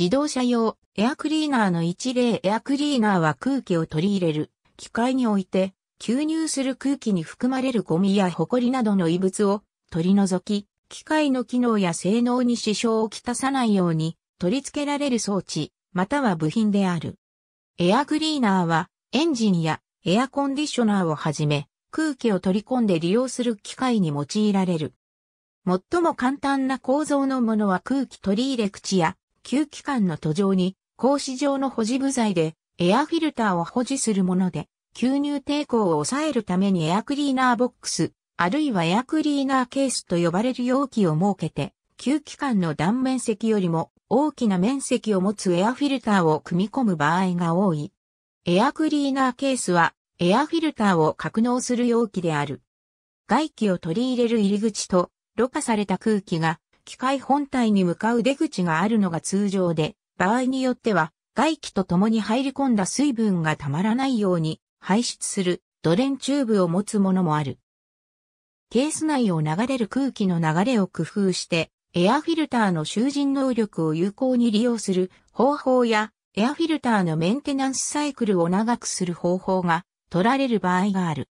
自動車用エアクリーナーの一例エアクリーナーは空気を取り入れる機械において吸入する空気に含まれるゴミやホコリなどの異物を取り除き、機械の機能や性能に支障をきたさないように取り付けられる装置、または部品である。エアクリーナーはエンジンやエアコンディショナーをはじめ空気を取り込んで利用する機械に用いられる。最も簡単な構造のものは空気取り入れ口や吸気管の途上に、格子状の保持部材で、エアフィルターを保持するもので、吸入抵抗を抑えるためにエアクリーナーボックス、あるいはエアクリーナーケースと呼ばれる容器を設けて、吸気管の断面積よりも大きな面積を持つエアフィルターを組み込む場合が多い。エアクリーナーケースは、エアフィルターを格納する容器である。外気を取り入れる入り口と、ろ過された空気が機械本体に向かう出口があるのが通常で、場合によっては外気と共に入り込んだ水分がたまらないように排出するドレンチューブを持つものもある。ケース内を流れる空気の流れを工夫してエアフィルターの囚人能力を有効に利用する方法やエアフィルターのメンテナンスサイクルを長くする方法が取られる場合がある。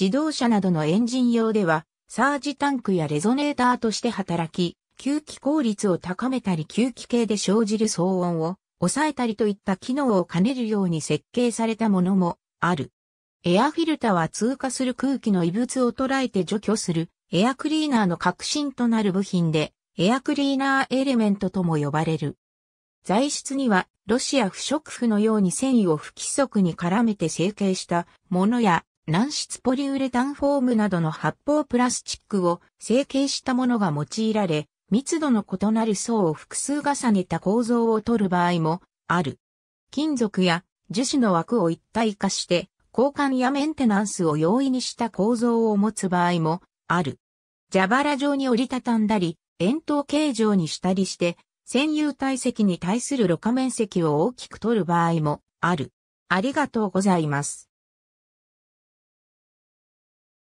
自動車などのエンジン用ではサージタンクやレゾネーターとして働き、吸気効率を高めたり吸気系で生じる騒音を抑えたりといった機能を兼ねるように設計されたものもある。エアフィルタは通過する空気の異物を捉えて除去するエアクリーナーの革新となる部品でエアクリーナーエレメントとも呼ばれる。材質にはロシア不織布のように繊維を不規則に絡めて成形したものや軟質ポリウレタンフォームなどの発泡プラスチックを成形したものが用いられ、密度の異なる層を複数重ねた構造を取る場合もある。金属や樹脂の枠を一体化して交換やメンテナンスを容易にした構造を持つ場合もある。蛇腹状に折りたたんだり、円筒形状にしたりして、占有体積に対する露過面積を大きく取る場合もある。ありがとうございます。